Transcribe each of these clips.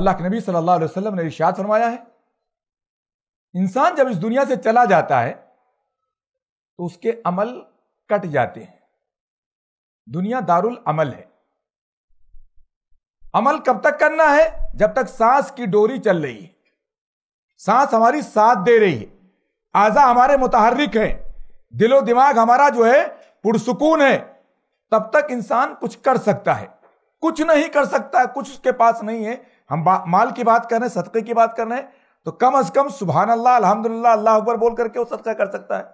अल्लाह के नबी सल्लल्लाहु अलैहि वसल्लम ने इशाद फरमाया है इंसान जब इस दुनिया से चला जाता है तो उसके अमल कट जाते हैं दुनिया दारुल अमल है अमल कब तक करना है जब तक सांस की डोरी चल रही है सांस हमारी साथ दे रही है आजा हमारे मुतहरक है दिलो दिमाग हमारा जो है पुरसकून है तब तक इंसान कुछ कर सकता है कुछ नहीं कर सकता है कुछ उसके पास नहीं है हम माल की बात कर रहे हैं सदक़े की बात कर रहे हैं तो कम अज कम सुबह अल्लाह अलहमदुल्ला अल्लाह अकबर बोल करके वो सदका कर सकता है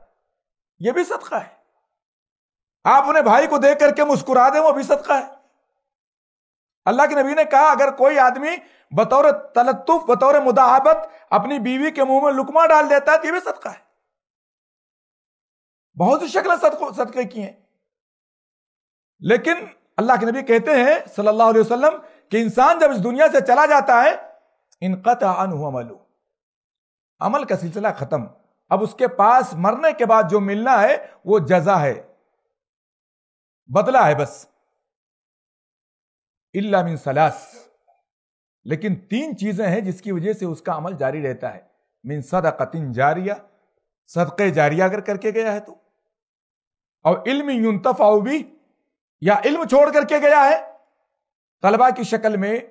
यह भी सदका है आप अपने भाई को देख करके मुस्कुरा दें वो भी सदका है अल्लाह के नबी ने कहा अगर कोई आदमी बतौर तलतुफ बतौर मुदाहबत अपनी बीवी के मुंह में लुकमा डाल देता है तो यह भी सदका है बहुत सी शक्ल सदकों सदके की हैं लेकिन अल्लाह के नबी कहते हैं सल्लल्लाहु अलैहि वसल्लम कि इंसान जब इस दुनिया से चला जाता है कत अमलू अमल का सिलसिला खत्म अब उसके पास मरने के बाद जो मिलना है वो जजा है बदला है बस इल्ला मिन सलास लेकिन तीन चीजें हैं जिसकी वजह से उसका अमल जारी रहता है मिन सदकतिन जारिया सदक़े जारिया अगर करके गया है तो और इल्म यूनतफाउ भी या इल्म छोड़ करके गया है तलबा की शक्ल में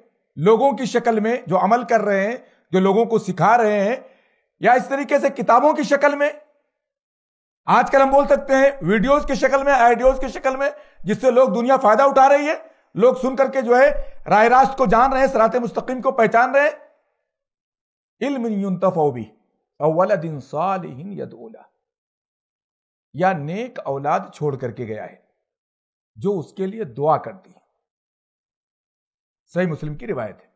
लोगों की शक्ल में जो अमल कर रहे हैं जो लोगों को सिखा रहे हैं या इस तरीके से किताबों की शक्ल में आजकल हम बोल सकते हैं वीडियोस की शक्ल में आइडियोज की शक्ल में जिससे लोग दुनिया फायदा उठा रही है लोग सुन करके जो है राय रास्त को जान रहे हैं सरात मुस्तकिम को पहचान रहे हैं दिन साल या नेक औलाद छोड़ करके गया है जो उसके लिए दुआ करती है सही मुस्लिम की रिवायत है